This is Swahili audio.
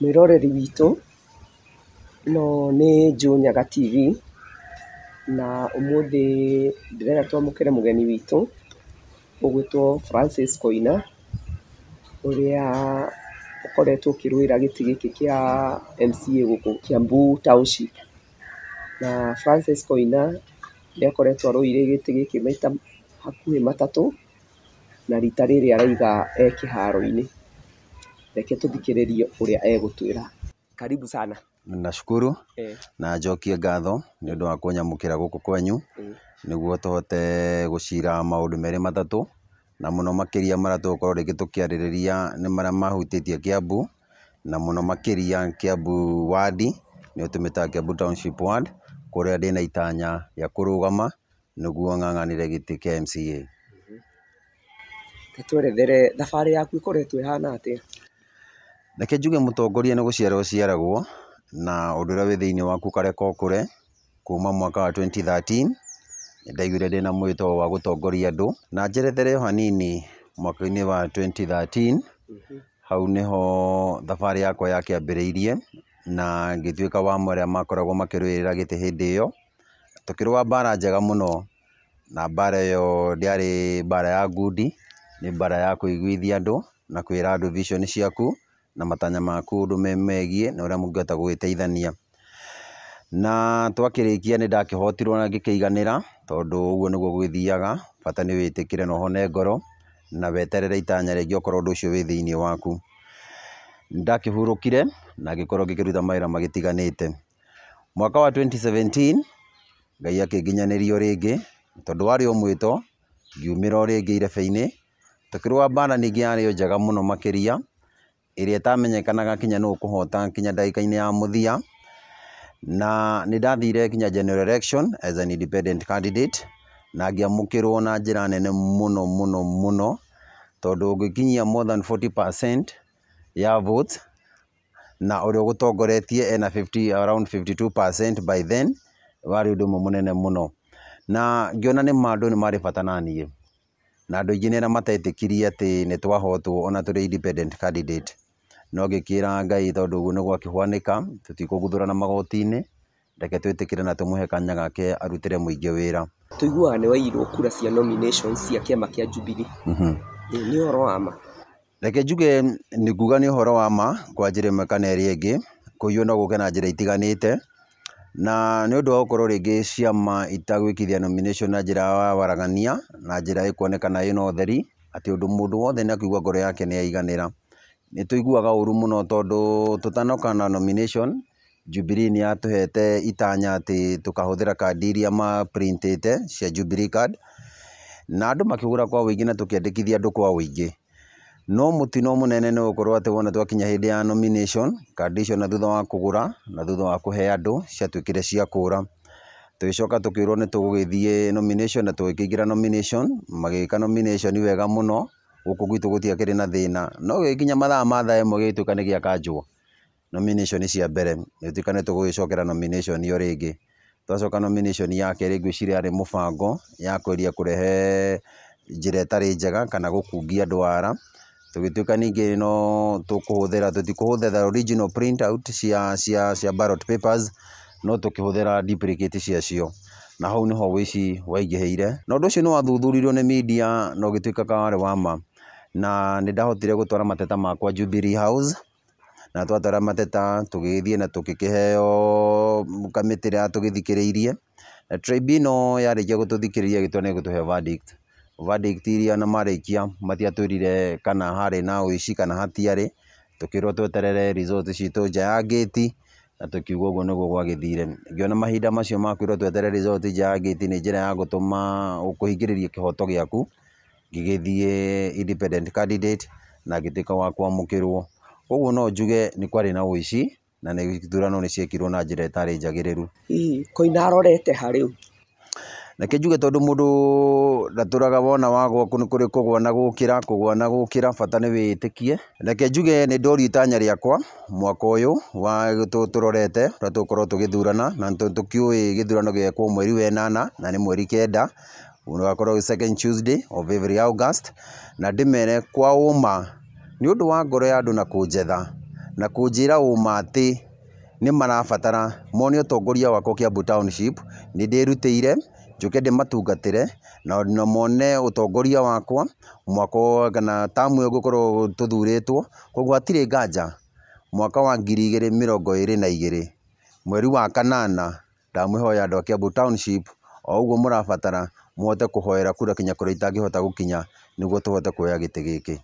mwĩroreri witũ ĩno nĩ njå Nyaga TV, na ũmũthĩ ndĩrenda twamũkĩre mũgeni witũ ũgwĩtwo Francis Koina, ũrĩa ũkoretwo ũkĩrũĩra gĩtĩ gĩkĩ kĩa MCA gũkũ Kiambu Township. Na Francis Koina nĩakoretwo arũĩire gĩtĩ gĩkĩ maita hakuhĩ matatũ, na rita rĩrĩ araiga e kĩharo-inĩ reke tũthikĩrĩrie ũrĩa egũtwĩra karibu sana nashukuru na njokie ngatho nĩ ũndũ wa kũnyamũkĩra gũkũ kwenyu eh. nĩguo tũhote gũcira maũndũ merĩ matatũ na mũno makĩria marĩa tũgũkorwo rĩngĩ tũkĩarĩrĩria nĩ marĩa mahutĩtie Kiambu na mũno makĩria Kiambu wadi nĩyo tũmĩtaga Kiambu Township Ward kũrĩa ndĩna itanya rĩa kũrũgama nĩguo ng'ang'anĩre gĩtĩ kĩa MCA. Tũtwerethere mhm. thabarĩ yaku ĩkoretwo ĩhana atĩa? Reke njuge mũtongoria nĩ gũciarwo ũciaragwo, na ũndũ ũrĩa wĩ thĩiniĩ waku ũkareka ũkũre. Kuuma mwaka wa twenty thirteen, nĩ ndaiguire ndĩna mwĩto wa gũtongoria andũ. Na njerethere o hanini mwaka-inĩ wa twenty thirteen, hau nĩho thabarĩ yakwa yakĩambĩrĩirie, na ngĩtuĩka wa amwe arĩa makoragwo makĩrũĩrĩra gĩtĩ hĩndĩ ĩyo. Tũkĩrũa mbara njega mũno, na mbara ĩyo ndĩarĩ mbara ya ngundi, nĩ mbara ya kũiguithia andũ, na kwĩra andũ vision ciaku, na matanya maku ũndũ me megiĩ na ũrĩa mũngĩhota gũgĩteithania. Na twakĩrĩkia nĩ ndakĩhotirwo na ngĩkĩiganĩra tondũ ũguo nĩguo gũgĩthiaga, bata nĩ wĩtĩkĩre na hone ngoro na weterere itanya rĩngĩ okorwo ũndũ ũcio wĩ thĩiniĩ waku. Nĩ ndakĩhurũkire na ngĩkorwo ngĩkĩruta mawĩra magĩtiganĩte. Mwaka wa twenty seventeen Ngai akĩnginyanĩria o rĩngĩ tondũ warĩ o mwĩto, ngiumĩra o rĩngĩ irebe-inĩ, tũkĩrũa mbara ningĩ yarĩ o njega mũno makĩria ĩrĩa ĩtamenyekanaga nginya nũ ũkũhota nginya ndagĩka-inĩ ya mũthia na nĩ ndathire nginya general election as an independent candidate na ngĩamũkĩrwo na njĩra nene mũno mũno mũno tondũ ũngĩkinyia more than 40% ya votes na ũrĩa ũgũtongoretie ena 50 around 52% by then warĩ ũndũ ũmwe mũnene mũno na ngĩona nĩ mandũ nĩ marĩ bata naniĩ na andũ aingĩ nĩ arĩa matetĩkirie atĩ nĩ twahotwo ona tũrĩ independent candidate. no ngĩkĩra Ngai tondũ ũguo nĩguo akĩhwanika tũtikũguthũrana magoti-inĩ reke twĩtĩkĩre na tũmũhe kanya gake arutĩre mũingĩ wĩra. Tũiguaga nĩ wairwo kura cia nomination cia kĩama kĩa Jubilee mhm. nĩ ũhoro wa ma? Reke njuge nĩ nguga nĩ ũhoro wa ma kwa njĩra ĩmwe kana ĩrĩa ĩngĩ, kũiywo no gũke na njĩra itiganĩte na nĩ ũndũ wa gũkorwo rĩngĩ ciama itagwĩkithia nomination na njĩra ya waragania na njĩra ĩkuonekana ĩna ũtheri atĩ mũndũ wothe nĩ akĩigua ngoro yake nĩ yaiganĩra nä tå iguaga å ru må no tondå tå tanoka na nomination Jubilee nä yatåhete itanya atä tå kahå thä ra kandi iria maprintite cia Jubilee card na andå makä kwa wå na tå kä kwa wå no mutino munene ni gukorwo ati wona twakinya hindi ya nomination kandi icio na thutha wa kugura na thutha wa kuhe andu ciatuikire cia kura tugicoka tukirwo ni tugugithie nomination na tugikiingira nomination magika nomination wega muno guku gwitu gå tiakärä na thina no gä kinya mathaa ma thaa ä mwe gä tuä ka nomination cia mbere nä tuä ka nä tå nomination ä yo rä twacoka nomination ya kerä ngwä ciria arä må ya kweria kurehe rehe njä ra ä tarä njega kana gå kungia andå ara tugituika ningi no tukuhuthira tutikuhuthira original out cia cia cia ballot papers no tukihuthira duplicate ciacio na hau niho wici waingĩhĩire na ũndũ ũcio ni wathuthuririo ni media na ũgĩtuĩka ka warĩ wa ma na nä gutwara mateta makwa Jubilee House na twatwara mateta tugithie na tukikiheo kamitira ria tugithikiriirie na tribunal yarikia gututhikiriria gitwa ni gutuhe verdict verdict iria na marikia matiatwirire kana hari na uishi kana hatiarä tukirwo tweterere resort citå nja ya gate na tukiuga guo niguo gwagithire ngiona mahinda macio makwirwo tweterere resort nja ya gate ni njira ya gutuma kuhingiriria kihoto giaku gigithie independent candidate na gitika wa kwamũkĩrwo. Ũguo no njuge ni kwari na uici na ni ithurano ni ciekirwo na njĩra ĩtarĩ njagĩrĩru. Hihi Koina arorete ha na Reke njuge tondũ mũndũ ndatũraga wona wagũa nĩ kũrĩ kũgũa na gukira kũgũa na gũkĩra, bata nĩ wĩĩtĩkie. Reke njuge ni ndori itanya riakwa mwaka uyu wa tuturorete ũrĩa tugithurana na na tũkĩũĩ gĩthurano gĩgekwo mweri we nana na ni mweri kenda. gakorwo ge second Tuesday of every August na ndimere kwa uma ni undu wa ngoro ya andu na kunjetha na kunjira uma ati ni marabatara monio tongoria wakwa Kiambu Township ni ndirutiire njuke ndimatungatire na no mone utongoria wakwa mwako kana tamu yo gukorwo tuthuritwo koguo atire nganja mwaka wa ngiri igiri mirongo iri na igiri mweri wa kanana ndamwihoya andu a Kiambu Township o uguo murabatara mũhote kũhoera kura kinya kũrĩa itangĩhota gũkinya nĩguo tũhote kuoya gĩtĩ gĩkĩ